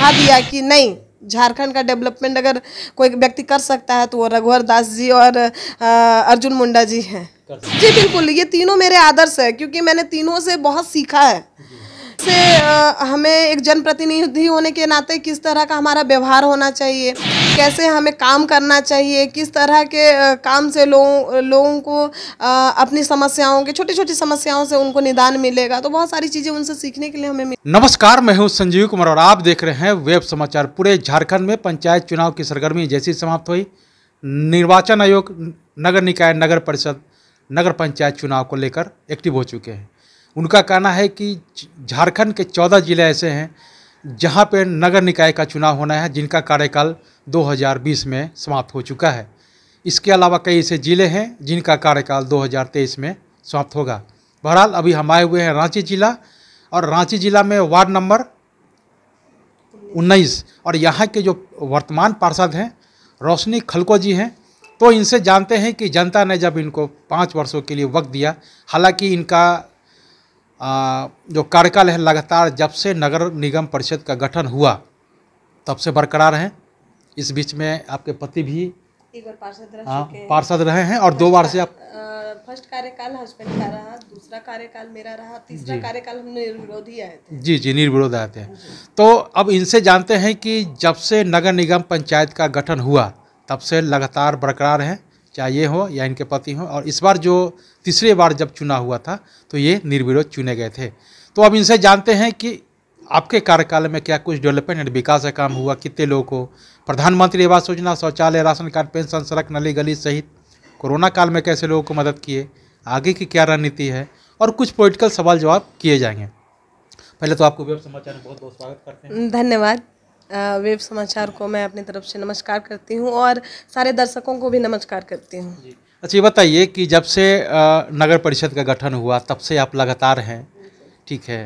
दिखा दिया कि नहीं झारखंड का डेवलपमेंट अगर कोई व्यक्ति कर सकता है तो वो रघुवर दास जी और आ, अर्जुन मुंडा जी हैं जी बिल्कुल ये तीनों मेरे आदर्श है क्योंकि मैंने तीनों से बहुत सीखा है से हमें एक जनप्रतिनिधि होने के नाते किस तरह का हमारा व्यवहार होना चाहिए कैसे हमें काम करना चाहिए किस तरह के काम से लोगों लोगों को अपनी समस्याओं के छोटी छोटी समस्याओं से उनको निदान मिलेगा तो बहुत सारी चीज़ें उनसे सीखने के लिए हमें नमस्कार मैं हूँ संजीव कुमार और आप देख रहे हैं वेब समाचार पूरे झारखंड में पंचायत चुनाव की सरगर्मी जैसी समाप्त हुई निर्वाचन आयोग नगर निकाय नगर परिषद नगर पंचायत चुनाव को लेकर एक्टिव हो चुके हैं उनका कहना है कि झारखंड के चौदह ज़िले ऐसे हैं जहां पर नगर निकाय का चुनाव होना है जिनका कार्यकाल 2020 में समाप्त हो चुका है इसके अलावा कई ऐसे ज़िले हैं जिनका कार्यकाल 2023 में समाप्त होगा बहरहाल अभी हम आए हुए हैं रांची ज़िला और रांची ज़िला में वार्ड नंबर उन्नीस और यहाँ के जो वर्तमान पार्षद हैं रोशनी खलको जी हैं तो इनसे जानते हैं कि जनता ने जब इनको पाँच वर्षों के लिए वक्त दिया हालांकि इनका जो कार्यकाल है लगातार जब से नगर निगम परिषद का गठन हुआ तब से बरकरार हैं इस बीच में आपके पति भी पार्षद रहे हैं और दो बार से आप फर्स्ट कार्यकाल हस्बैंड का रहा दूसरा कार्यकाल मेरा रहा तीसरा कार्यकाल हम निर्विरोध ही आए थे जी जी निर्विरोध आए थे तो अब इनसे जानते हैं कि जब से नगर निगम पंचायत का गठन हुआ तब से लगातार बरकरार हैं चाहे ये हो या इनके पति हों और इस बार जो तीसरे बार जब चुना हुआ था तो ये निर्विरोध चुने गए थे तो अब इनसे जानते हैं कि आपके कार्यकाल में क्या कुछ डेवलपमेंट एंड विकास का काम हुआ कितने लोगों को प्रधानमंत्री आवास योजना शौचालय राशन कार्ड पेंशन सड़क नली गली सहित कोरोना काल में कैसे लोगों को मदद किए आगे की क्या रणनीति है और कुछ पॉलिटिकल सवाल जवाब किए जाएंगे पहले तो आपको वेब समाचार में बहुत बहुत स्वागत करते हैं धन्यवाद वेब समाचार को मैं अपनी तरफ से नमस्कार करती हूँ और सारे दर्शकों को भी नमस्कार करती हूँ अच्छा ये बताइए कि जब से नगर परिषद का गठन हुआ तब से आप लगातार हैं ठीक है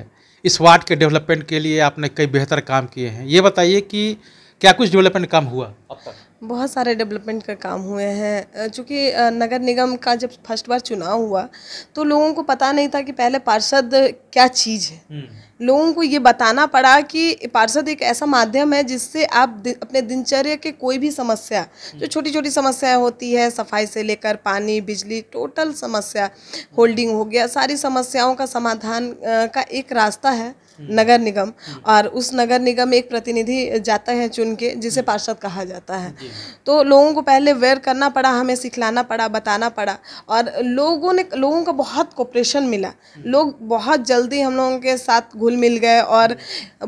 इस वार्ड के डेवलपमेंट के लिए आपने कई बेहतर काम किए हैं ये बताइए कि क्या कुछ डेवलपमेंट काम हुआ अब तक बहुत सारे डेवलपमेंट का काम हुए हैं चूँकि नगर निगम का जब फर्स्ट बार चुनाव हुआ तो लोगों को पता नहीं था कि पहले पार्षद क्या चीज़ है हम्म। लोगों को ये बताना पड़ा कि पार्षद एक ऐसा माध्यम है जिससे आप दि, अपने दिनचर्या के कोई भी समस्या जो हम्म। छोटी छोटी समस्याएं होती है सफाई से लेकर पानी बिजली टोटल समस्या होल्डिंग हो गया सारी समस्याओं का समाधान का एक रास्ता है हम्म। नगर निगम हम्म। और उस नगर निगम एक प्रतिनिधि जाता है चुन के जिसे पार्षद कहा जाता है तो लोगों को पहले वेयर करना पड़ा हमें सिखलाना पड़ा बताना पड़ा और लोगों ने लोगों का बहुत कोऑपरेशन मिला लोग बहुत जल्दी हम लोगों के साथ घुल मिल गए और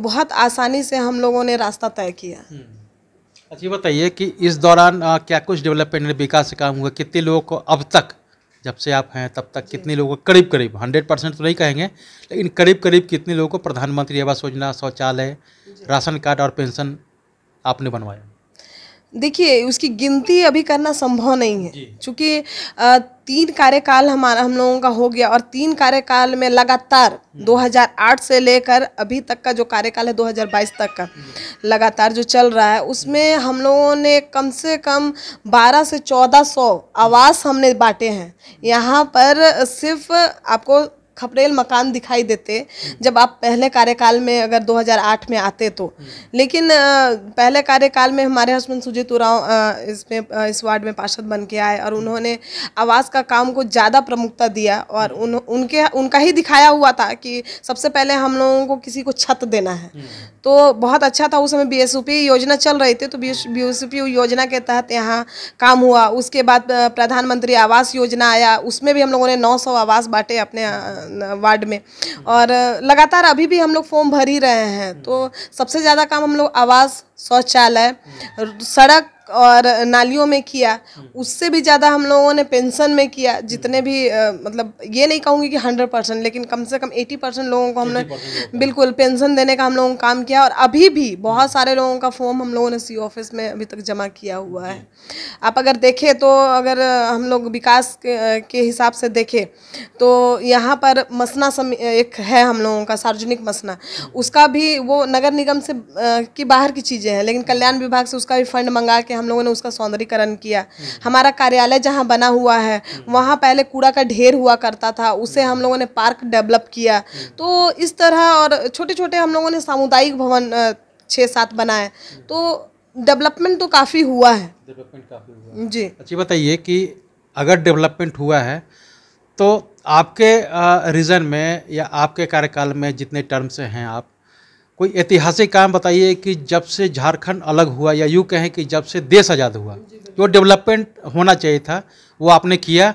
बहुत आसानी से हम लोगों ने रास्ता तय किया हम्म। अच्छा बताइए कि इस दौरान आ, क्या कुछ डेवलपमेंट विकास काम हुआ कितने लोगों को अब तक जब से आप हैं तब तक कितने लोगों को करीब करीब हंड्रेड परसेंट तो नहीं कहेंगे लेकिन करीब करीब कितने लोगों को प्रधानमंत्री आवास योजना शौचालय राशन कार्ड और पेंशन आपने बनवाया देखिए उसकी गिनती अभी करना संभव नहीं है क्योंकि तीन कार्यकाल हमारा हम लोगों का हो गया और तीन कार्यकाल में लगातार 2008 हम्म। से लेकर अभी तक का जो कार्यकाल है 2022 तक का लगातार जो चल रहा है उसमें हम लोगों ने कम से कम 12 से 1400 आवास हमने बांटे हैं यहाँ पर सिर्फ आपको खपरेल मकान दिखाई देते जब आप पहले कार्यकाल में अगर 2008 में आते तो लेकिन पहले कार्यकाल में हमारे हस्बैंड सुजीत उराव इसमें इस वार्ड में पार्षद बन के आए और उन्होंने आवास का काम को ज़्यादा प्रमुखता दिया और उन उनके उनका ही दिखाया हुआ था कि सबसे पहले हम लोगों को किसी को छत देना है तो बहुत अच्छा था उस समय बी योजना चल रही थी तो बी योजना के तहत यहाँ काम हुआ उसके बाद प्रधानमंत्री आवास योजना आया उसमें भी हम लोगों ने नौ आवास बांटे अपने वार्ड में और लगातार अभी भी हम लोग फॉर्म भर ही रहे हैं तो सबसे ज़्यादा काम हम लोग आवास शौचालय सड़क और नालियों में किया उससे भी ज़्यादा हम लोगों ने पेंशन में किया जितने भी आ, मतलब ये नहीं कहूँगी कि हंड्रेड परसेंट लेकिन कम से कम एटी परसेंट लोगों को हमने बिल्कुल पेंशन देने का हम लोगों का काम किया और अभी भी बहुत सारे लोगों का फॉर्म हम लोगों ने सी ऑफिस में अभी तक जमा किया हुआ है आप अगर देखें तो अगर हम लोग विकास के, के हिसाब से देखें तो यहाँ पर मसना सम एक है हम लोगों का सार्वजनिक मसना उसका भी वो नगर निगम से की बाहर की चीज़ें हैं लेकिन कल्याण विभाग से उसका भी फंड मंगा के हम लोगों ने उसका सौंदर्यकरण किया हमारा कार्यालय जहाँ बना हुआ है वहाँ पहले कूड़ा का ढेर हुआ करता था उसे हम लोगों ने पार्क डेवलप किया तो इस तरह और छोटे छोटे हम लोगों ने सामुदायिक भवन छः सात बनाए तो डेवलपमेंट तो काफ़ी हुआ है डेवलपमेंट काफ़ी हुआ जी अच्छी बताइए कि अगर डेवलपमेंट हुआ है तो आपके रीज़न में या आपके कार्यकाल में जितने टर्म्स हैं आप कोई ऐतिहासिक काम बताइए कि जब से झारखंड अलग हुआ या यूँ कहें कि जब से देश आज़ाद हुआ जो डेवलपमेंट होना चाहिए था वो आपने किया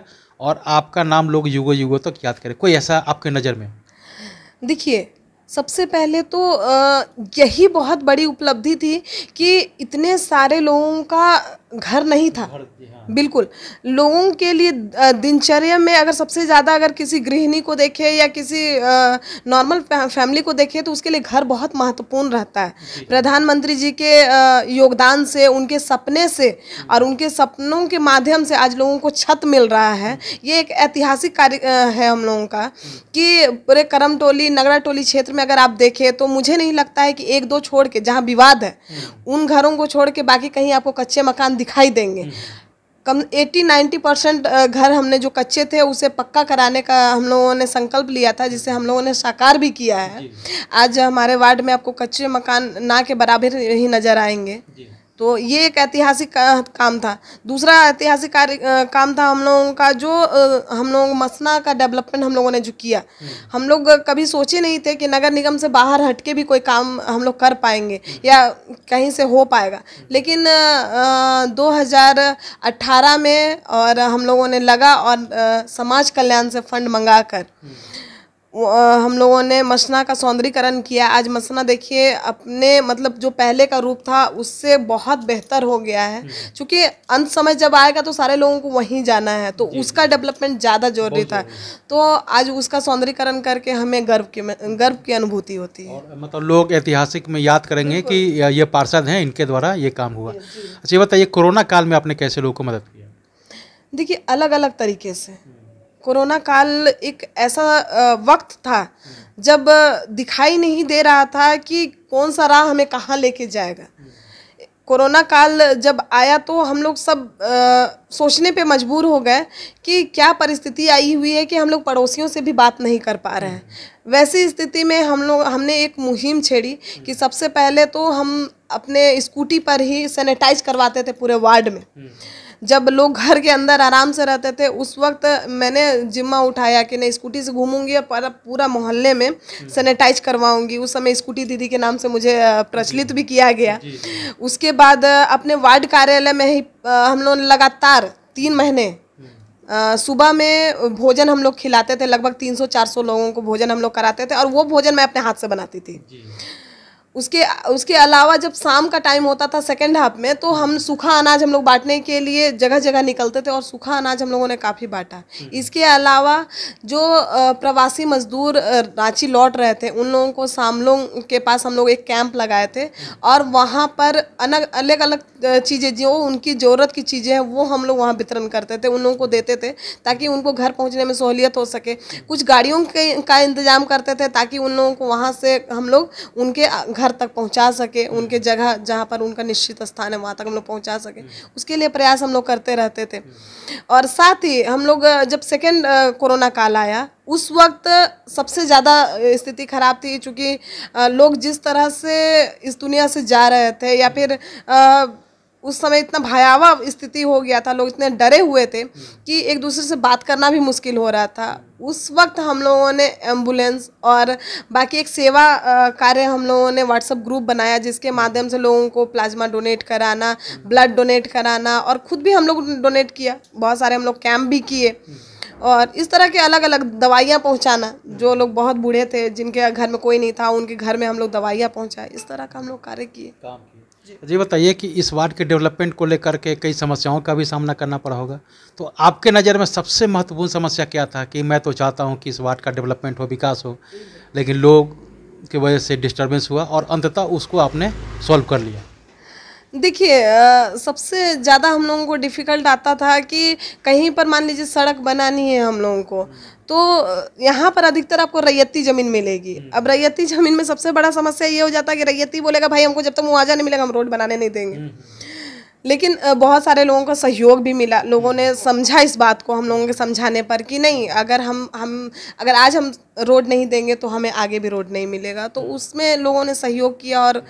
और आपका नाम लोग युगो युगो तक याद करें कोई ऐसा आपके नज़र में देखिए सबसे पहले तो यही बहुत बड़ी उपलब्धि थी कि इतने सारे लोगों का घर नहीं था बिल्कुल लोगों के लिए दिनचर्या में अगर सबसे ज़्यादा अगर किसी गृहिणी को देखे या किसी नॉर्मल फैमिली को देखे तो उसके लिए घर बहुत महत्वपूर्ण रहता है प्रधानमंत्री जी के योगदान से उनके सपने से और उनके सपनों के माध्यम से आज लोगों को छत मिल रहा है ये एक ऐतिहासिक कार्य है हम लोगों का कि पूरे करम टोली नगरा टोली क्षेत्र में अगर आप देखें तो मुझे नहीं लगता है कि एक दो छोड़ के जहाँ विवाद है हम्म। उन घरों को छोड़ के बाकी कहीं आपको कच्चे मकान दिखाई देंगे हम्म। कम एट्टी नाइन्टी परसेंट घर हमने जो कच्चे थे उसे पक्का कराने का हम लोगों ने संकल्प लिया था जिसे हम लोगों ने साकार भी किया है आज हमारे वार्ड में आपको कच्चे मकान ना के बराबर ही नज़र आएंगे तो ये एक ऐतिहासिक का, काम था दूसरा ऐतिहासिक कार्य काम था हम लोगों का जो हम लोग मसना का डेवलपमेंट हम लोगों ने जो किया हम्म। हम लोग कभी सोचे नहीं थे कि नगर निगम से बाहर हटके भी कोई काम हम लोग कर पाएंगे या कहीं से हो पाएगा लेकिन आ, 2018 में और हम लोगों ने लगा और आ, समाज कल्याण से फंड मंगा कर हम्म। हम लोगों ने मसना का सौंदर्यकरण किया आज मसना देखिए अपने मतलब जो पहले का रूप था उससे बहुत बेहतर हो गया है क्योंकि अंत समय जब आएगा तो सारे लोगों को वहीं जाना है तो उसका डेवलपमेंट ज़्यादा जरूरी था तो आज उसका सौंदर्यकरण करके हमें गर्व की गर्व की अनुभूति होती है मतलब लोग ऐतिहासिक में याद करेंगे कि ये पार्षद हैं इनके द्वारा ये काम हुआ अच्छा ये बताइए कोरोना काल में आपने कैसे लोगों को मदद किया देखिए अलग अलग तरीके से कोरोना काल एक ऐसा वक्त था जब दिखाई नहीं दे रहा था कि कौन सा राह हमें कहाँ लेके जाएगा कोरोना काल जब आया तो हम लोग सब आ, सोचने पे मजबूर हो गए कि क्या परिस्थिति आई हुई है कि हम लोग पड़ोसियों से भी बात नहीं कर पा रहे हैं वैसी स्थिति में हम लोग हमने एक मुहिम छेड़ी कि सबसे पहले तो हम अपने स्कूटी पर ही सैनिटाइज करवाते थे पूरे वार्ड में जब लोग घर के अंदर आराम से रहते थे उस वक्त मैंने जिम्मा उठाया कि नहीं स्कूटी से घूमूंगी और पूरा मोहल्ले में सैनिटाइज करवाऊंगी उस समय स्कूटी दीदी के नाम से मुझे प्रचलित भी किया गया उसके बाद अपने वार्ड कार्यालय में ही हम लोग लगातार तीन महीने सुबह में भोजन हम लोग खिलाते थे लगभग 300-400 लोगों को भोजन हम लोग कराते थे और वो भोजन मैं अपने हाथ से बनाती थी उसके उसके अलावा जब शाम का टाइम होता था सेकेंड हाफ में तो हम सूखा अनाज हम लोग बांटने के लिए जगह जगह निकलते थे और सूखा अनाज हम लोगों ने काफ़ी बांटा हम्म। इसके अलावा जो प्रवासी मजदूर रांची लौट रहे थे उन लोगों को सामलोंग के पास हम लोग एक कैंप लगाए थे हम्म। और वहाँ पर अलग अलग अलग चीज़ें जो उनकी ज़रूरत की चीज़ें हैं वो हम लोग वहाँ वितरण करते थे उन लोगों को देते थे ताकि उनको घर पहुँचने में सहूलियत हो सके कुछ गाड़ियों के का इंतज़ाम करते थे ताकि उन लोगों को वहाँ से हम लोग उनके घर तक पहुंचा सके उनके जगह जहाँ पर उनका निश्चित स्थान है वहाँ तक हम लोग पहुँचा सकें उसके लिए प्रयास हम लोग करते रहते थे और साथ ही हम लोग जब सेकेंड कोरोना काल आया उस वक्त सबसे ज़्यादा स्थिति ख़राब थी चूँकि लोग जिस तरह से इस दुनिया से जा रहे थे या फिर उस समय इतना भयावह स्थिति हो गया था लोग इतने डरे हुए थे कि एक दूसरे से बात करना भी मुश्किल हो रहा था उस वक्त हम लोगों ने एम्बुलेंस और बाकी एक सेवा कार्य हम लोगों ने व्हाट्सअप ग्रुप बनाया जिसके माध्यम से लोगों को प्लाज्मा डोनेट कराना ब्लड डोनेट कराना और ख़ुद भी हम लोग डोनेट किया बहुत सारे हम लोग कैंप भी किए और इस तरह के अलग अलग दवाइयाँ पहुँचाना जो लोग बहुत बूढ़े थे जिनके घर में कोई नहीं था उनके घर में हम लोग दवाइयाँ पहुँचाए इस तरह का हम लोग कार्य किए जी बताइए कि इस वार्ड के डेवलपमेंट को लेकर के कई समस्याओं का भी सामना करना पड़ा होगा तो आपके नज़र में सबसे महत्वपूर्ण समस्या क्या था कि मैं तो चाहता हूँ कि इस वार्ड का डेवलपमेंट हो विकास हो लेकिन लोग की वजह से डिस्टर्बेंस हुआ और अंततः उसको आपने सॉल्व कर लिया देखिए सबसे ज़्यादा हम लोगों को डिफ़िकल्ट आता था कि कहीं पर मान लीजिए सड़क बनानी है हम लोगों को तो यहाँ पर अधिकतर आपको रैयती ज़मीन मिलेगी हम्म। अब रैयती ज़मीन में सबसे बड़ा समस्या ये हो जाता है कि रैयती बोलेगा भाई हमको जब तक मुआवजा नहीं मिलेगा हम रोड बनाने नहीं देंगे हम्म। लेकिन बहुत सारे लोगों का सहयोग भी मिला लोगों ने समझा इस बात को हम लोगों के समझाने पर कि नहीं अगर हम हम अगर आज हम रोड नहीं देंगे तो हमें आगे भी रोड नहीं मिलेगा तो उसमें लोगों ने सहयोग किया और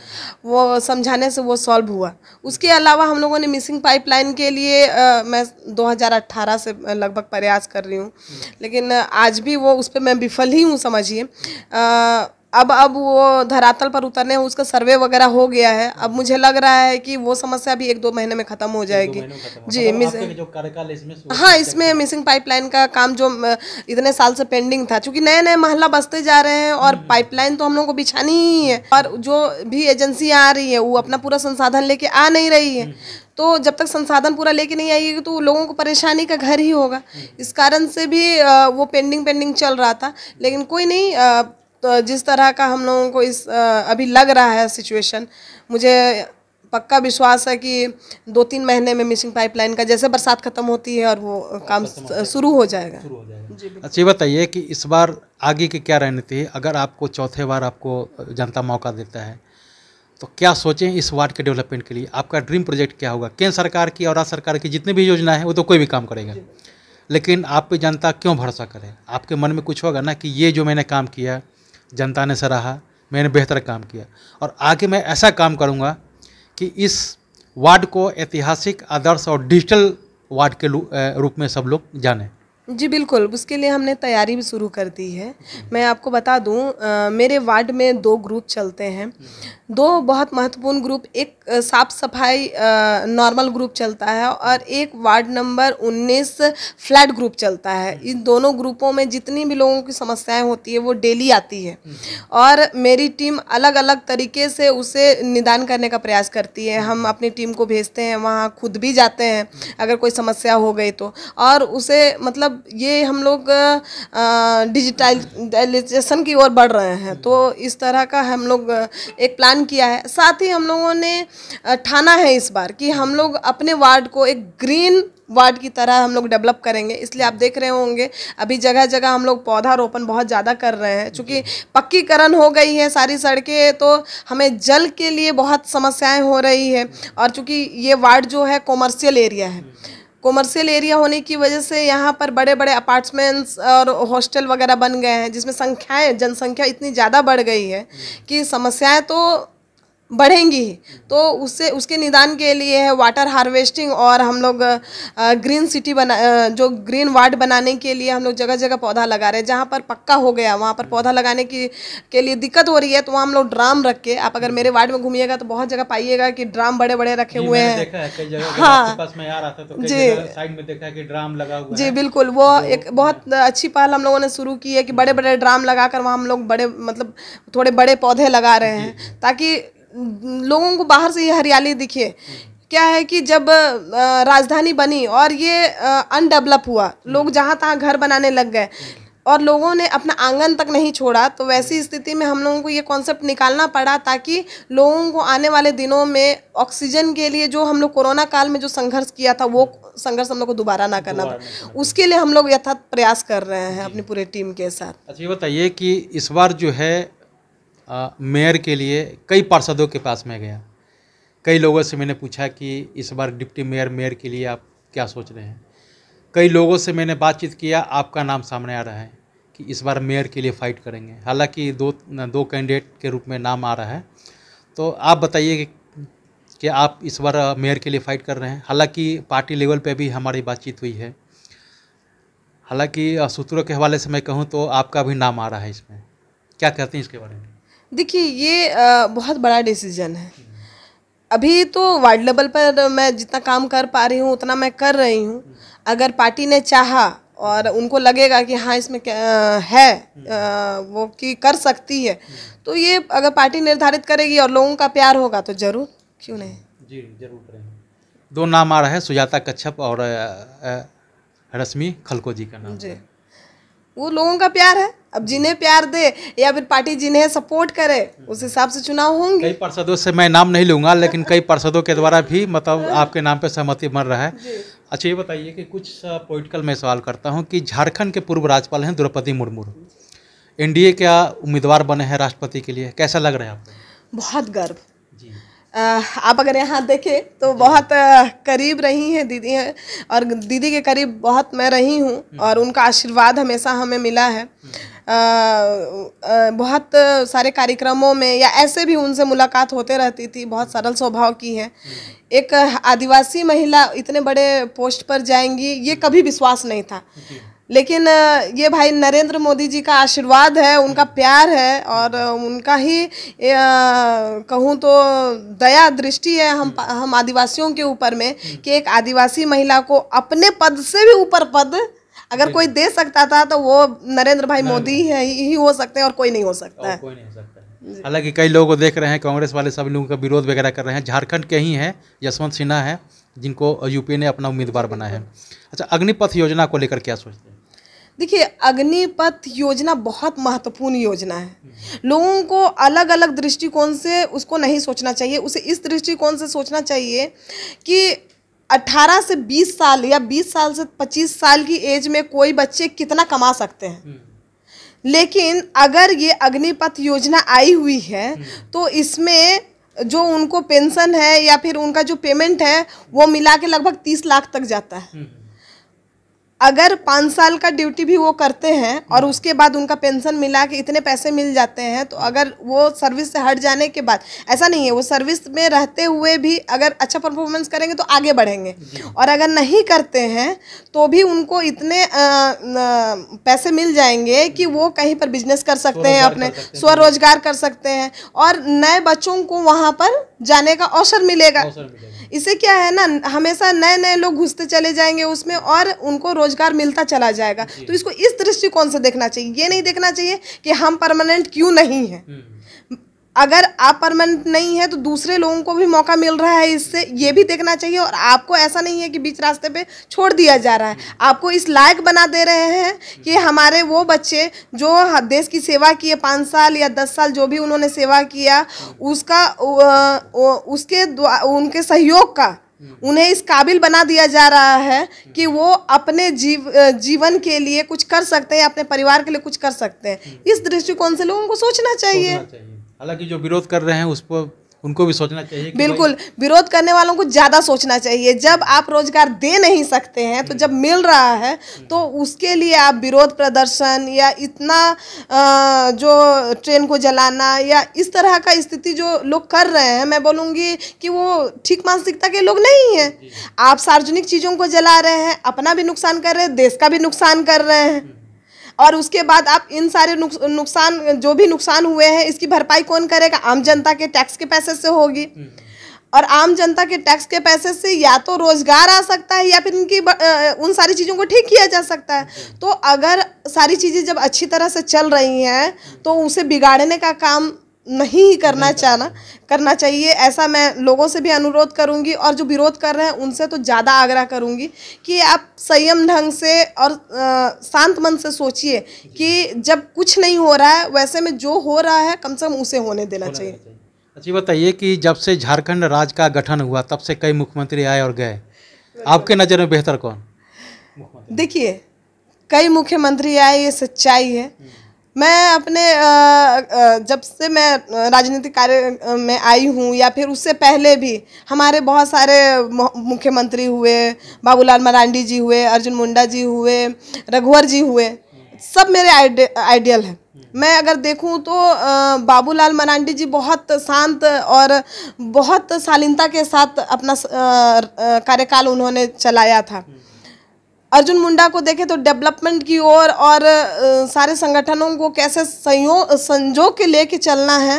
वो समझाने से वो सॉल्व हुआ उसके अलावा हम लोगों ने मिसिंग पाइपलाइन के लिए आ, मैं 2018 से लगभग प्रयास कर रही हूँ लेकिन आज भी वो उस पर मैं विफल ही हूँ समझिए अब अब वो धरातल पर उतरने उसका सर्वे वगैरह हो गया है अब मुझे लग रहा है कि वो समस्या अभी एक दो महीने में खत्म हो जाएगी जी मतलब मिस इसमें हाँ इसमें मिसिंग पाइपलाइन का काम जो इतने साल से पेंडिंग था क्योंकि नए नए महला बसते जा रहे हैं और पाइपलाइन हम्म। तो हम लोग को बिछानी ही है और जो भी एजेंसियाँ आ रही है वो अपना पूरा संसाधन लेके आ नहीं रही है हम्म। तो जब तक संसाधन पूरा लेके नहीं आएगी तो लोगों को परेशानी का घर ही होगा हम्म। इस कारण से भी वो पेंडिंग पेंडिंग चल रहा था लेकिन कोई नहीं तो जिस तरह का हम लोगों को इस अभी लग रहा है सिचुएशन मुझे पक्का विश्वास है कि दो तीन महीने में मिसिंग पाइपलाइन का जैसे बरसात खत्म होती है और वो काम शुरू हो जाएगा अच्छा ये बताइए कि इस बार आगे की क्या रणनीति है अगर आपको चौथे बार आपको जनता मौका देता है तो क्या सोचें इस वार्ड के डेवलपमेंट के लिए आपका ड्रीम प्रोजेक्ट क्या होगा केंद्र सरकार की और राज्य सरकार की जितनी भी योजना है वो तो कोई भी काम करेगा लेकिन आप पे जनता क्यों भरोसा करे आपके मन में कुछ होगा ना कि ये जो मैंने काम किया जनता ने सराहा मैंने बेहतर काम किया और आगे मैं ऐसा काम करूँगा कि इस वार्ड को ऐतिहासिक आदर्श और डिजिटल वार्ड के रूप में सब लोग जानें जी बिल्कुल उसके लिए हमने तैयारी भी शुरू कर दी है मैं आपको बता दूं आ, मेरे वार्ड में दो ग्रुप चलते हैं दो बहुत महत्वपूर्ण ग्रुप एक साफ सफाई नॉर्मल ग्रुप चलता है और एक वार्ड नंबर 19 फ्लैट ग्रुप चलता है इन दोनों ग्रुपों में जितनी भी लोगों की समस्याएं होती है वो डेली आती है और मेरी टीम अलग अलग तरीके से उसे निदान करने का प्रयास करती है हम अपनी टीम को भेजते हैं वहाँ खुद भी जाते हैं अगर कोई समस्या हो गई तो और उसे मतलब ये हम लोग डिजिटलाइजेशन की ओर बढ़ रहे हैं तो इस तरह का हम लोग एक प्लान किया है साथ ही हम लोगों ने ठाना है इस बार कि हम लोग अपने वार्ड को एक ग्रीन वार्ड की तरह हम लोग डेवलप करेंगे इसलिए आप देख रहे होंगे अभी जगह जगह हम लोग पौधारोपण बहुत ज़्यादा कर रहे हैं चूँकि पक्कीकरण हो गई है सारी सड़कें तो हमें जल के लिए बहुत समस्याएं हो रही है और चूँकि ये वार्ड जो है कॉमर्शियल एरिया है कॉमर्शियल एरिया होने की वजह से यहाँ पर बड़े बड़े अपार्टमेंट्स और हॉस्टल वगैरह बन गए हैं जिसमें संख्याएं जनसंख्या इतनी ज़्यादा बढ़ गई है कि समस्याएं तो बढ़ेंगी तो उससे उसके निदान के लिए है वाटर हार्वेस्टिंग और हम लोग ग्रीन सिटी बना जो ग्रीन वार्ड बनाने के लिए हम लोग जगह जगह पौधा लगा रहे हैं जहाँ पर पक्का हो गया वहाँ पर पौधा लगाने की के लिए दिक्कत हो रही है तो वहाँ हम लोग ड्राम रख के आप अगर मेरे वार्ड में घूमिएगा तो बहुत जगह पाइएगा कि ड्राम बड़े बड़े रखे हुए हैं हाँ तो जी देखा ड्राम लगा जी बिल्कुल वो तो एक बहुत हाँ। अच्छी पहल हम लोगों ने शुरू की है कि बड़े बड़े ड्राम लगा वहाँ हम लोग बड़े मतलब थोड़े बड़े पौधे लगा रहे हैं ताकि लोगों को बाहर से ये हरियाली दिखे क्या है कि जब राजधानी बनी और ये अनडेवलप हुआ लोग हम्म। जहाँ तहाँ घर बनाने लग गए और लोगों ने अपना आंगन तक नहीं छोड़ा तो वैसी स्थिति में हम लोगों को ये कॉन्सेप्ट निकालना पड़ा ताकि लोगों को आने वाले दिनों में ऑक्सीजन के लिए जो हम लोग कोरोना काल में जो संघर्ष किया था वो संघर्ष हम लोग को दोबारा ना करना पड़े उसके लिए हम लोग यथात प्रयास कर रहे हैं अपनी पूरे टीम के साथ अच्छा ये बताइए कि इस बार जो है मेयर के लिए कई पार्षदों के पास में गया कई लोगों से मैंने पूछा कि इस बार डिप्टी मेयर मेयर के लिए आप क्या सोच रहे हैं कई लोगों से मैंने बातचीत किया आपका नाम सामने आ रहा है कि इस बार मेयर के लिए फ़ाइट करेंगे हालांकि दो दो कैंडिडेट के रूप में नाम आ रहा है तो आप बताइए कि, कि आप इस बार मेयर के लिए फ़ाइट कर रहे हैं हालांकि पार्टी लेवल पे भी हमारी बातचीत हुई है हालांकि सूत्रों के हवाले से मैं कहूँ तो आपका भी नाम आ रहा है इसमें क्या कहते हैं इसके बारे में देखिए ये बहुत बड़ा डिसीजन है अभी तो वार्ड लेवल पर मैं जितना काम कर पा रही हूँ उतना मैं कर रही हूँ अगर पार्टी ने चाहा और उनको लगेगा कि हाँ इसमें है वो कि कर सकती है तो ये अगर पार्टी निर्धारित करेगी और लोगों का प्यार होगा तो जरूर क्यों नहीं जी जरूर करेंगे दो नाम आ रहा है सुजाता कच्छप और रश्मि खलको जी का नाम जी वो लोगों का प्यार है अब जिन्हें प्यार दे या फिर पार्टी जिन्हें सपोर्ट करे उस हिसाब से चुनाव होंगे कई पार्षदों से मैं नाम नहीं लूंगा लेकिन कई पार्षदों के द्वारा भी मतलब हाँ। आपके नाम पे सहमति बन रहा है अच्छा ये बताइए कि कुछ पॉलिटिकल मैं सवाल करता हूँ कि झारखंड के पूर्व राज्यपाल हैं द्रौपदी मुर्मू एन क्या उम्मीदवार बने हैं राष्ट्रपति के लिए कैसा लग रहा है आपको बहुत गर्व आप अगर यहाँ देखें तो बहुत करीब रही हैं दीदी हैं और दीदी के करीब बहुत मैं रही हूँ हम्म। और उनका आशीर्वाद हमेशा हमें मिला है आ, हम्म। आ, बहुत सारे कार्यक्रमों में या ऐसे भी उनसे मुलाकात होते रहती थी बहुत हम्म। सरल स्वभाव की हैं एक आदिवासी महिला इतने बड़े पोस्ट पर जाएंगी ये कभी विश्वास नहीं था लेकिन ये भाई नरेंद्र मोदी जी का आशीर्वाद है उनका प्यार है और उनका ही कहूँ तो दया दृष्टि है हम हम आदिवासियों के ऊपर में कि एक आदिवासी महिला को अपने पद से भी ऊपर पद अगर कोई दे सकता था तो वो नरेंद्र भाई मोदी है ही हो सकते हैं और कोई नहीं हो सकता है हालांकि कई लोग देख रहे हैं कांग्रेस वाले सब लोगों का विरोध वगैरह कर रहे हैं झारखंड के ही हैं यशवंत सिन्हा है जिनको यूपी ने अपना उम्मीदवार बनाया है अच्छा अग्निपथ योजना को लेकर क्या सोचते हैं देखिए अग्निपथ योजना बहुत महत्वपूर्ण योजना है लोगों को अलग अलग दृष्टिकोण से उसको नहीं सोचना चाहिए उसे इस दृष्टिकोण से सोचना चाहिए कि 18 से 20 साल या 20 साल से 25 साल की एज में कोई बच्चे कितना कमा सकते हैं हम्म। लेकिन अगर ये अग्निपथ योजना आई हुई है हम्म। तो इसमें जो उनको पेंशन है या फिर उनका जो पेमेंट है वो मिला के लगभग तीस लाख तक जाता है हम्म। अगर पाँच साल का ड्यूटी भी वो करते हैं और उसके बाद उनका पेंशन मिला के इतने पैसे मिल जाते हैं तो अगर वो सर्विस से हट जाने के बाद ऐसा नहीं है वो सर्विस में रहते हुए भी अगर अच्छा परफॉर्मेंस करेंगे तो आगे बढ़ेंगे और अगर नहीं करते हैं तो भी उनको इतने आ, आ, पैसे मिल जाएंगे कि वो कहीं पर बिजनेस कर सकते हैं अपने स्वरोजगार कर सकते हैं और नए बच्चों को वहाँ पर जाने का अवसर मिलेगा इसे क्या है ना हमेशा नए नए लोग घुसते चले जाएंगे उसमें और उनको रोज रोजगार मिलता चला जाएगा तो इसको इस दृष्टिकोण से देखना चाहिए ये नहीं देखना चाहिए कि हम परमानेंट क्यों नहीं हैं हम्म। अगर आप परमानेंट नहीं है तो दूसरे लोगों को भी मौका मिल रहा है इससे ये भी देखना चाहिए और आपको ऐसा नहीं है कि बीच रास्ते पे छोड़ दिया जा रहा है हम्म। आपको इस लायक बना दे रहे हैं कि हम्म। हमारे वो बच्चे जो देश की सेवा किए पाँच साल या दस साल जो भी उन्होंने सेवा किया उसका उसके उनके सहयोग का उन्हें इस काबिल बना दिया जा रहा है कि वो अपने जीव जीवन के लिए कुछ कर सकते हैं अपने परिवार के लिए कुछ कर सकते हैं इस दृष्टिकोण से लोगों को सोचना चाहिए हालांकि जो विरोध कर रहे हैं उस पर उनको भी सोचना चाहिए बिल्कुल विरोध करने वालों को ज़्यादा सोचना चाहिए जब आप रोजगार दे नहीं सकते हैं तो हम्म। जब मिल रहा है हम्म। तो उसके लिए आप विरोध प्रदर्शन या इतना जो ट्रेन को जलाना या इस तरह का स्थिति जो लोग कर रहे हैं मैं बोलूँगी कि वो ठीक मानसिकता के लोग नहीं हैं आप सार्वजनिक चीज़ों को जला रहे हैं अपना भी नुकसान कर रहे हैं देश का भी नुकसान कर रहे हैं हम्म। और उसके बाद आप इन सारे नुकसान जो भी नुकसान हुए हैं इसकी भरपाई कौन करेगा आम जनता के टैक्स के पैसे से होगी हम्म। और आम जनता के टैक्स के पैसे से या तो रोजगार आ सकता है या फिर इनकी उन सारी चीज़ों को ठीक किया जा सकता है तो अगर सारी चीज़ें जब अच्छी तरह से चल रही हैं तो उसे बिगाड़ने का काम नहीं करना चाहना करना चाहिए ऐसा मैं लोगों से भी अनुरोध करूंगी और जो विरोध कर रहे हैं उनसे तो ज़्यादा आग्रह करूंगी कि आप संयम ढंग से और शांत मन से सोचिए कि जब कुछ नहीं हो रहा है वैसे में जो हो रहा है कम से कम उसे होने देना चाहिए अच्छी बताइए कि जब से झारखंड राज्य का गठन हुआ तब से कई मुख्यमंत्री आए और गए आपके नज़र में बेहतर कौन देखिए कई मुख्यमंत्री आए ये सच्चाई है हम्म। मैं अपने जब से मैं राजनीतिक कार्य में आई हूँ या फिर उससे पहले भी हमारे बहुत सारे मुख्यमंत्री हुए बाबूलाल मरांडी जी हुए अर्जुन मुंडा जी हुए रघुवर जी हुए सब मेरे आइडे आइडियल हैं मैं अगर देखूं तो बाबूलाल मरांडी जी बहुत शांत और बहुत शालीनता के साथ अपना कार्यकाल उन्होंने चलाया था अर्जुन मुंडा को देखें तो डेवलपमेंट की ओर और, और सारे संगठनों को कैसे संयोग संजो के लेके चलना है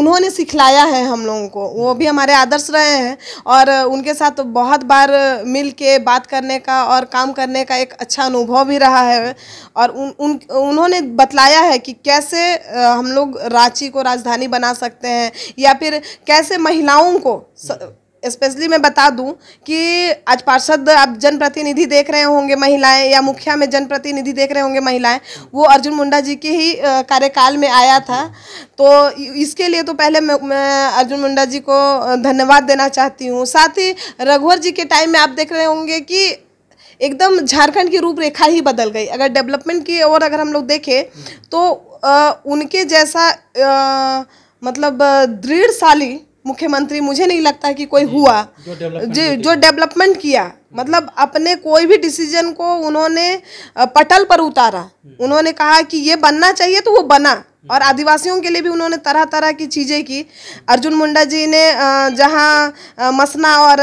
उन्होंने सिखलाया है हम लोगों को वो भी हमारे आदर्श रहे हैं और उनके साथ बहुत बार मिल के बात करने का और काम करने का एक अच्छा अनुभव भी रहा है और उन, उन उन्होंने बतलाया है कि कैसे हम लोग रांची को राजधानी बना सकते हैं या फिर कैसे महिलाओं को स, स्पेशली मैं बता दूं कि आज पार्षद आप जनप्रतिनिधि देख रहे होंगे महिलाएं या मुखिया में जनप्रतिनिधि देख रहे होंगे महिलाएं वो अर्जुन मुंडा जी के ही कार्यकाल में आया था तो इसके लिए तो पहले मैं अर्जुन मुंडा जी को धन्यवाद देना चाहती हूँ साथ ही रघुवर जी के टाइम में आप देख रहे होंगे कि एकदम झारखंड की रूपरेखा ही बदल गई अगर डेवलपमेंट की ओर अगर हम लोग देखें तो आ, उनके जैसा आ, मतलब दृढ़शाली मुख्यमंत्री मुझे नहीं लगता कि कोई हुआ जो डेवलपमेंट किया मतलब अपने कोई भी डिसीजन को उन्होंने पटल पर उतारा उन्होंने कहा कि ये बनना चाहिए तो वो बना और आदिवासियों के लिए भी उन्होंने तरह तरह की चीज़ें की अर्जुन मुंडा जी ने जहां मसना और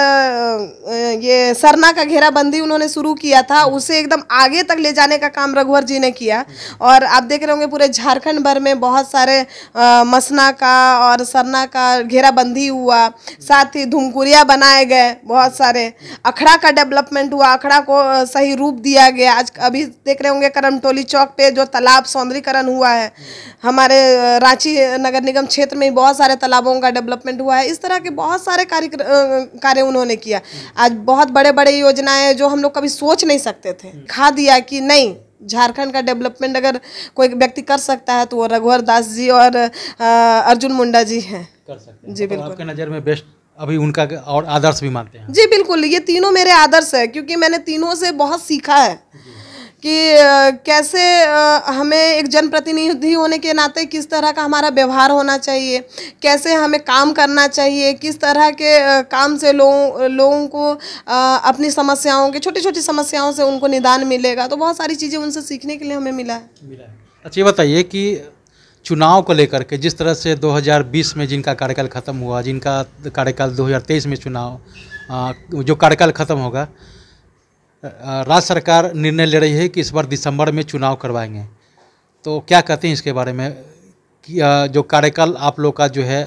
ये सरना का घेराबंदी उन्होंने शुरू किया था उसे एकदम आगे तक ले जाने का काम रघुवर जी ने किया और आप देख रहे होंगे पूरे झारखंड भर में बहुत सारे मसना का और सरना का घेराबंदी हुआ साथ ही धुमकुरिया बनाए गए बहुत सारे अखड़ा का डेवलपमेंट हुआ आंकड़ा को सही रूप दिया गया आज अभी देख रहे होंगे करमटोली चौक पे जो तालाब सौंदर्यकरण हुआ है हमारे रांची नगर निगम क्षेत्र में बहुत सारे तालाबों का डेवलपमेंट हुआ है इस तरह के बहुत सारे कार्य कार्य उन्होंने किया आज बहुत बड़े बड़े योजनाएँ जो हम लोग कभी सोच नहीं सकते थे हम्म। खा दिया कि नहीं झारखंड का डेवलपमेंट अगर कोई व्यक्ति कर सकता है तो वो रघुवर दास जी और अर्जुन मुंडा जी हैं कर सकते हैं जी तो बिल्कुल आपके नज़र में बेस्ट अभी उनका और आदर्श भी मानते हैं जी बिल्कुल ये तीनों मेरे आदर्श है क्योंकि मैंने तीनों से बहुत सीखा है कि कैसे हमें एक जनप्रतिनिधि होने के नाते किस तरह का हमारा व्यवहार होना चाहिए कैसे हमें काम करना चाहिए किस तरह के काम से लोगों लोगों को अपनी समस्याओं के छोटी छोटी समस्याओं से उनको निदान मिलेगा तो बहुत सारी चीज़ें उनसे सीखने के लिए हमें मिला है मिला है अच्छा ये बताइए कि चुनाव को लेकर के जिस तरह से 2020 में जिनका कार्यकाल ख़त्म हुआ जिनका कार्यकाल 2023 में चुनाव जो कार्यकाल ख़त्म होगा राज्य सरकार निर्णय ले रही है कि इस बार दिसंबर में चुनाव करवाएंगे तो क्या कहते हैं इसके बारे में जो कार्यकाल आप लोग का जो है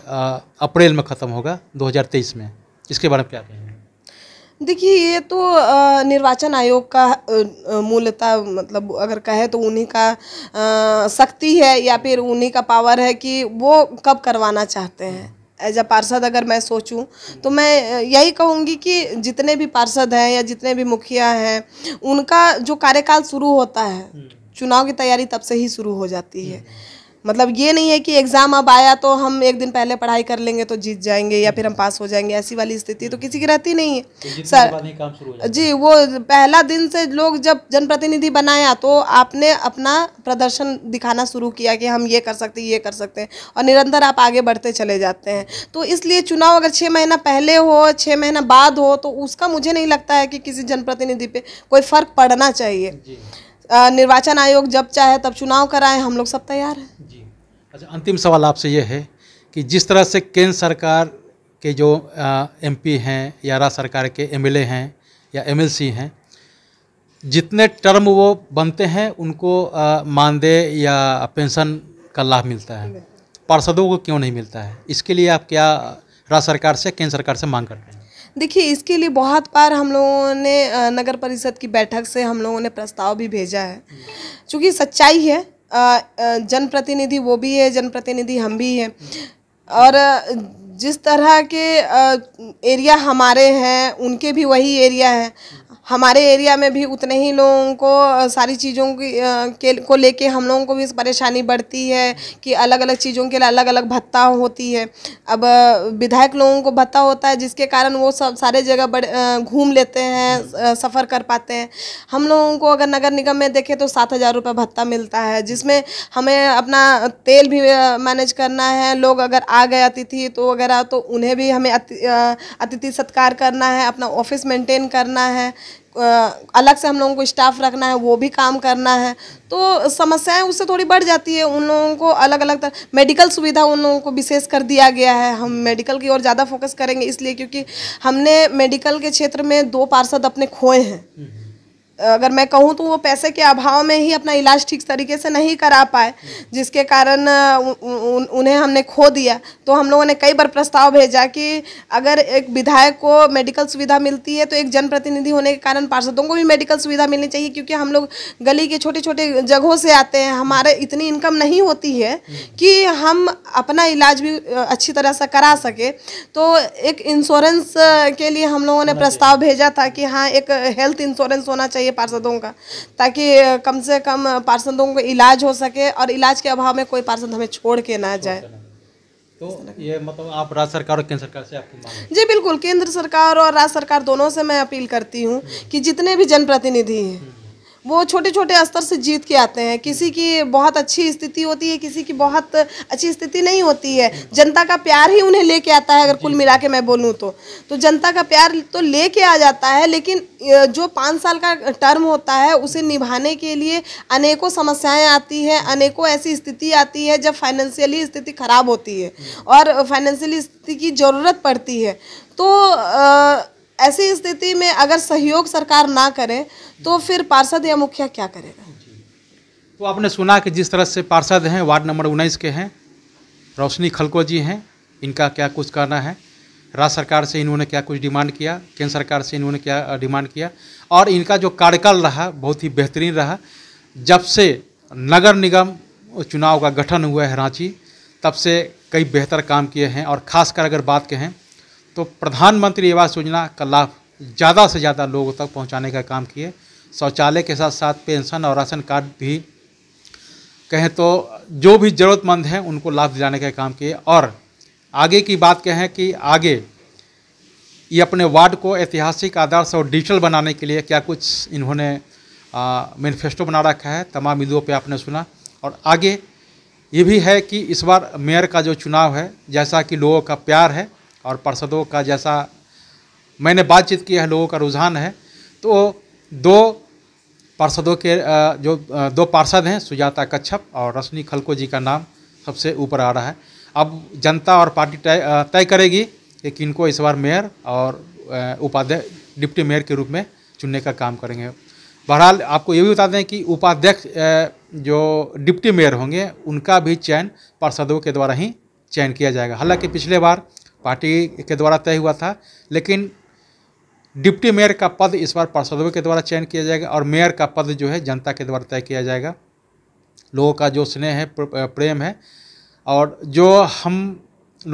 अप्रैल में ख़त्म होगा 2023 में इसके बारे में क्या कहें देखिए ये तो निर्वाचन आयोग का मूलतः मतलब अगर कहे तो उन्हीं का शक्ति है या फिर उन्हीं का पावर है कि वो कब करवाना चाहते हैं एज अ पार्षद अगर मैं सोचूं तो मैं यही कहूँगी कि जितने भी पार्षद हैं या जितने भी मुखिया हैं उनका जो कार्यकाल शुरू होता है चुनाव की तैयारी तब से ही शुरू हो जाती है मतलब ये नहीं है कि एग्ज़ाम अब आया तो हम एक दिन पहले पढ़ाई कर लेंगे तो जीत जाएंगे या फिर हम पास हो जाएंगे ऐसी वाली स्थिति तो किसी की रहती नहीं है तो सर जी वो पहला दिन से लोग जब जनप्रतिनिधि बनाया तो आपने अपना प्रदर्शन दिखाना शुरू किया कि हम ये कर सकते ये कर सकते हैं और निरंतर आप आगे बढ़ते चले जाते हैं तो इसलिए चुनाव अगर छः महीना पहले हो छः महीना बाद हो तो उसका मुझे नहीं लगता है कि किसी जनप्रतिनिधि पर कोई फ़र्क पड़ना चाहिए निर्वाचन आयोग जब चाहे तब चुनाव कराएं हम लोग सब तैयार हैं जी अच्छा अंतिम सवाल आपसे ये है कि जिस तरह से केंद्र सरकार के जो एमपी हैं या राज्य सरकार के एमएलए हैं या एमएलसी हैं जितने टर्म वो बनते हैं उनको मानदेय या पेंशन का लाभ मिलता है पार्षदों को क्यों नहीं मिलता है इसके लिए आप क्या राज्य सरकार से केंद्र सरकार से मांग करते हैं देखिए इसके लिए बहुत बार हम लोगों ने नगर परिषद की बैठक से हम लोगों ने प्रस्ताव भी भेजा है चूँकि सच्चाई है जनप्रतिनिधि वो भी है जनप्रतिनिधि हम भी हैं और जिस तरह के एरिया हमारे हैं उनके भी वही एरिया है हमारे एरिया में भी उतने ही लोगों को सारी चीज़ों की के को लेके हम लोगों को भी परेशानी बढ़ती है कि अलग अलग चीज़ों के लिए अलग अलग भत्ता होती है अब विधायक लोगों को भत्ता होता है जिसके कारण वो सब सारे जगह बड़े घूम लेते हैं सफ़र कर पाते हैं हम लोगों को अगर नगर निगम में देखें तो सात हज़ार रुपये भत्ता मिलता है जिसमें हमें अपना तेल भी मैनेज करना है लोग अगर आ गए अतिथि तो वगैरह तो उन्हें भी हमें अतिथि सत्कार करना है अपना ऑफिस मेंटेन करना है अलग से हम लोगों को स्टाफ रखना है वो भी काम करना है तो समस्याएं उससे थोड़ी बढ़ जाती है उन लोगों को अलग अलग तरह मेडिकल सुविधा उन लोगों को विशेष कर दिया गया है हम मेडिकल की ओर ज़्यादा फोकस करेंगे इसलिए क्योंकि हमने मेडिकल के क्षेत्र में दो पार्षद अपने खोए हैं हम्म। अगर मैं कहूँ तो वो पैसे के अभाव में ही अपना इलाज ठीक तरीके से नहीं करा पाए जिसके कारण उन्हें हमने खो दिया तो हम लोगों ने कई बार प्रस्ताव भेजा कि अगर एक विधायक को मेडिकल सुविधा मिलती है तो एक जनप्रतिनिधि होने के कारण पार्षदों को भी मेडिकल सुविधा मिलनी चाहिए क्योंकि हम लोग गली के छोटे छोटे जगहों से आते हैं हमारे इतनी इनकम नहीं होती है कि हम अपना इलाज भी अच्छी तरह से करा सके तो एक इंश्योरेंस के लिए हम लोगों ने प्रस्ताव भेजा था कि हाँ एक हेल्थ इंश्योरेंस होना चाहिए चाहिए पार्षदों का ताकि कम से कम पार्षदों का इलाज हो सके और इलाज के अभाव में कोई पार्षद हमें छोड़ के ना जाए तो ये मतलब आप राज्य सरकार और केंद्र सरकार से आपकी जी बिल्कुल केंद्र सरकार और राज्य सरकार दोनों से मैं अपील करती हूँ कि जितने भी जनप्रतिनिधि हैं हम्म। वो छोटे छोटे स्तर से जीत के आते हैं किसी की बहुत अच्छी स्थिति होती है किसी की बहुत अच्छी स्थिति नहीं होती है जनता का प्यार ही उन्हें लेके आता है अगर कुल मिला के मैं बोलूँ तो तो जनता का प्यार तो लेके आ जाता है लेकिन जो पाँच साल का टर्म होता है उसे निभाने के लिए अनेकों समस्याएं आती हैं अनेकों ऐसी स्थिति आती है जब फाइनेंशियली स्थिति ख़राब होती है और फाइनेंशियली स्थिति की ज़रूरत पड़ती है तो आ, ऐसी स्थिति में अगर सहयोग सरकार ना करे तो फिर पार्षद या मुखिया क्या करेगा तो आपने सुना कि जिस तरह से पार्षद हैं वार्ड नंबर उन्नीस के हैं रोशनी खलको जी हैं इनका क्या कुछ करना है राज्य सरकार से इन्होंने क्या कुछ डिमांड किया केंद्र सरकार से इन्होंने क्या डिमांड किया और इनका जो कार्यकाल रहा बहुत ही बेहतरीन रहा जब से नगर निगम चुनाव का गठन हुआ है रांची तब से कई बेहतर काम किए हैं और खासकर अगर बात कहें तो प्रधानमंत्री आवास योजना का लाभ ज़्यादा से ज़्यादा लोगों तक पहुंचाने का काम किए शौचालय के साथ साथ पेंशन और राशन कार्ड भी कहें तो जो भी ज़रूरतमंद हैं उनको लाभ दिलाने का काम किए और आगे की बात कहें कि आगे ये अपने वार्ड को ऐतिहासिक आदर्श और डिजिटल बनाने के लिए क्या कुछ इन्होंने मैनिफेस्टो बना रखा है तमाम इंदुओं पे आपने सुना और आगे ये भी है कि इस बार मेयर का जो चुनाव है जैसा कि लोगों का प्यार है और पार्षदों का जैसा मैंने बातचीत की है लोगों का रुझान है तो दो पार्षदों के जो दो पार्षद हैं सुजाता कच्छप और रश्मि खलको जी का नाम सबसे ऊपर आ रहा है अब जनता और पार्टी तय करेगी कि किनको इस बार मेयर और उपाध्यक्ष डिप्टी मेयर के रूप में चुनने का काम करेंगे बहरहाल आपको ये भी बता दें कि उपाध्यक्ष जो डिप्टी मेयर होंगे उनका भी चयन पार्षदों के द्वारा ही चयन किया जाएगा हालांकि पिछले बार पार्टी के द्वारा तय हुआ था लेकिन डिप्टी मेयर का पद इस बार पार्षदों के द्वारा चयन किया जाएगा और मेयर का पद जो है जनता के द्वारा तय किया जाएगा लोगों का जो स्नेह है प्रेम है और जो हम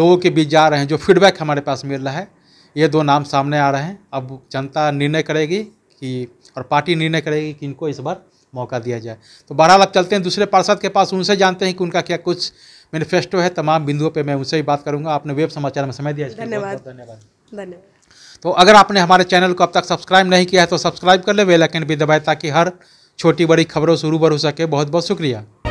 लोगों के बीच जा रहे हैं जो फीडबैक हमारे पास मिल रहा है ये दो नाम सामने आ रहे हैं अब जनता निर्णय करेगी कि और पार्टी निर्णय करेगी कि इनको इस बार मौका दिया जाए तो बहरहाल अब चलते हैं दूसरे पार्षद के पास उनसे जानते हैं कि उनका क्या कुछ मैनिफेस्टो है तमाम बिंदुओं पे मैं उनसे ही बात करूंगा आपने वेब समाचार में समय दिया धन्यवाद धन्यवाद धन्यवाद तो अगर आपने हमारे चैनल को अब तक सब्सक्राइब नहीं किया है तो सब्सक्राइब कर ले बेलाइकन भी दबाए ताकि हर छोटी बड़ी खबरों से रूबर हो सके बहुत बहुत शुक्रिया